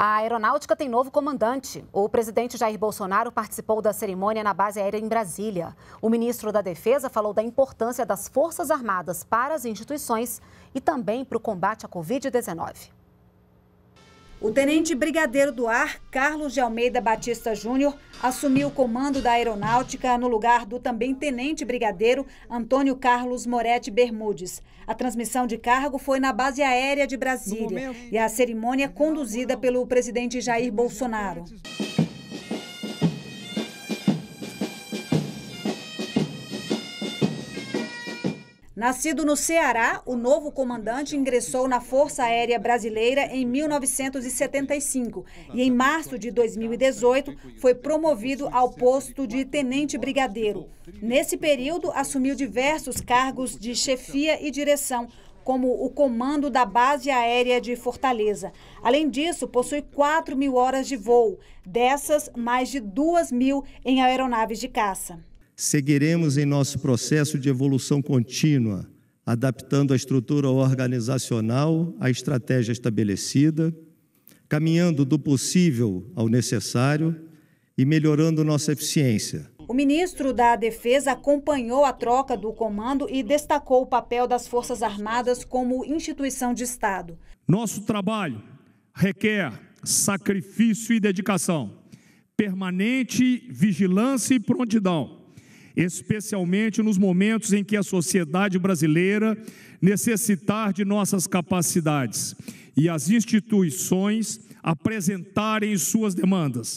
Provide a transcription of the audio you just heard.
A aeronáutica tem novo comandante. O presidente Jair Bolsonaro participou da cerimônia na base aérea em Brasília. O ministro da Defesa falou da importância das Forças Armadas para as instituições e também para o combate à Covid-19. O tenente brigadeiro do ar, Carlos de Almeida Batista Júnior, assumiu o comando da aeronáutica no lugar do também tenente brigadeiro Antônio Carlos Moretti Bermudes. A transmissão de cargo foi na base aérea de Brasília e a cerimônia conduzida pelo presidente Jair Bolsonaro. Nascido no Ceará, o novo comandante ingressou na Força Aérea Brasileira em 1975 e, em março de 2018, foi promovido ao posto de tenente-brigadeiro. Nesse período, assumiu diversos cargos de chefia e direção, como o comando da Base Aérea de Fortaleza. Além disso, possui 4 mil horas de voo, dessas, mais de 2 mil em aeronaves de caça. Seguiremos em nosso processo de evolução contínua, adaptando a estrutura organizacional à estratégia estabelecida, caminhando do possível ao necessário e melhorando nossa eficiência. O ministro da Defesa acompanhou a troca do comando e destacou o papel das Forças Armadas como instituição de Estado. Nosso trabalho requer sacrifício e dedicação, permanente vigilância e prontidão especialmente nos momentos em que a sociedade brasileira necessitar de nossas capacidades e as instituições apresentarem suas demandas.